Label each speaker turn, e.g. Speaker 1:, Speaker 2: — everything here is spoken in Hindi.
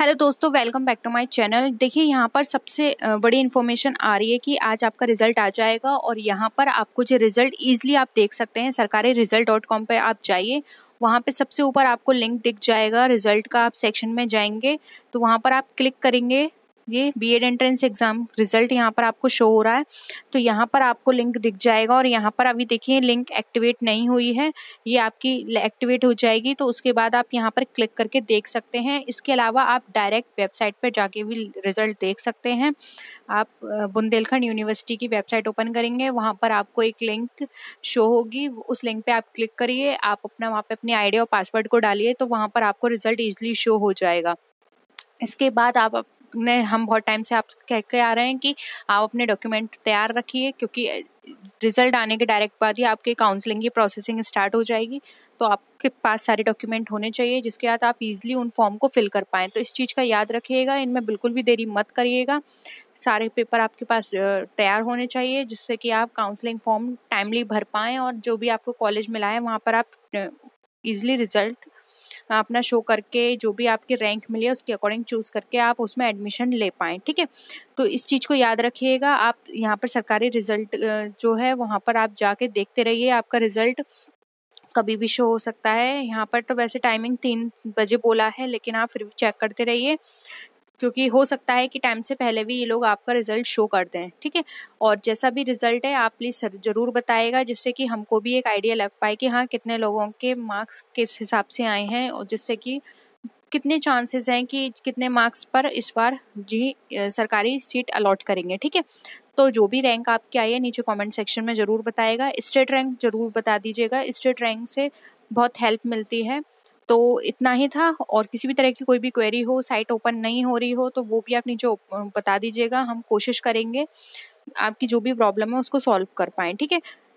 Speaker 1: हेलो दोस्तों welcome back to my channel देखिए यहाँ पर सबसे बड़ी इन्फॉर्मेशन आ रही है कि आज आपका रिजल्ट आ जाएगा और यहाँ पर आपको जो रिजल्ट ईज़िली आप देख सकते हैं सरकारी रिजल्ट डॉट कॉम पर आप जाइए वहाँ पे सबसे ऊपर आपको लिंक दिख जाएगा रिजल्ट का आप सेक्शन में जाएंगे तो वहाँ पर आप क्लिक करेंगे ये B Ed entrance exam result यहाँ पर आपको शो हो रहा है तो यहाँ पर आपको लिंक दिख जाएगा और यहाँ पर अभी देखिए लिंक एक्टिवेट नहीं हुई है ये आपकी एक्टिवेट हो जाएगी तो उसके बाद आप यहाँ पर क्लिक करके देख सकते हैं इसके अलावा आप डायरेक्ट वेबसाइट पर जाके भी रिज़ल्ट देख सकते हैं आप बुंदेलखंड यूनिवर्सिटी की वेबसाइट ओपन करेंगे वहाँ पर आपको एक लिंक शो होगी उस लिंक पर आप क्लिक करिए आप अपना वहाँ पर अपने आईडिया और पासवर्ड को डालिए तो वहाँ पर आपको रिज़ल्ट ईजिली शो हो जाएगा इसके बाद आप ने हम बहुत टाइम से आप कह के आ रहे हैं कि आप अपने डॉक्यूमेंट तैयार रखिए क्योंकि रिजल्ट आने के डायरेक्ट बाद ही आपके काउंसलिंग की प्रोसेसिंग स्टार्ट हो जाएगी तो आपके पास सारे डॉक्यूमेंट होने चाहिए जिसके बाद आप इजीली उन फॉर्म को फिल कर पाएँ तो इस चीज़ का याद रखिएगा इनमें बिल्कुल भी देरी मत करिएगा सारे पेपर आपके पास तैयार होने चाहिए जिससे कि आप काउंसलिंग फॉर्म टाइमली भर पाएँ और जो भी आपको कॉलेज मिला है वहाँ पर आप ईजिली रिजल्ट अपना शो करके जो भी आपकी रैंक मिले उसके अकॉर्डिंग चूज़ करके आप उसमें एडमिशन ले पाएँ ठीक है तो इस चीज़ को याद रखिएगा आप यहाँ पर सरकारी रिज़ल्ट जो है वहाँ पर आप जाके देखते रहिए आपका रिज़ल्ट कभी भी शो हो सकता है यहाँ पर तो वैसे टाइमिंग तीन बजे बोला है लेकिन आप फिर भी चेक करते रहिए क्योंकि हो सकता है कि टाइम से पहले भी ये लोग आपका रिज़ल्ट शो कर दें ठीक है और जैसा भी रिज़ल्ट है आप प्लीज़ ज़रूर बताएगा जिससे कि हमको भी एक आइडिया लग पाए कि हाँ कितने लोगों के मार्क्स किस हिसाब से आए हैं और जिससे कि कितने चांसेस हैं कि कितने मार्क्स पर इस बार जी सरकारी सीट अलॉट करेंगे ठीक है तो जो भी रैंक आपके आई है नीचे कमेंट सेक्शन में ज़रूर बताएगा स्टेट रैंक ज़रूर बता दीजिएगा स्टेट रैंक से बहुत हेल्प मिलती है तो इतना ही था और किसी भी तरह की कोई भी क्वेरी हो साइट ओपन नहीं हो रही हो तो वो भी आप नीचे बता दीजिएगा हम कोशिश करेंगे आपकी जो भी प्रॉब्लम है उसको सॉल्व कर पाएँ ठीक है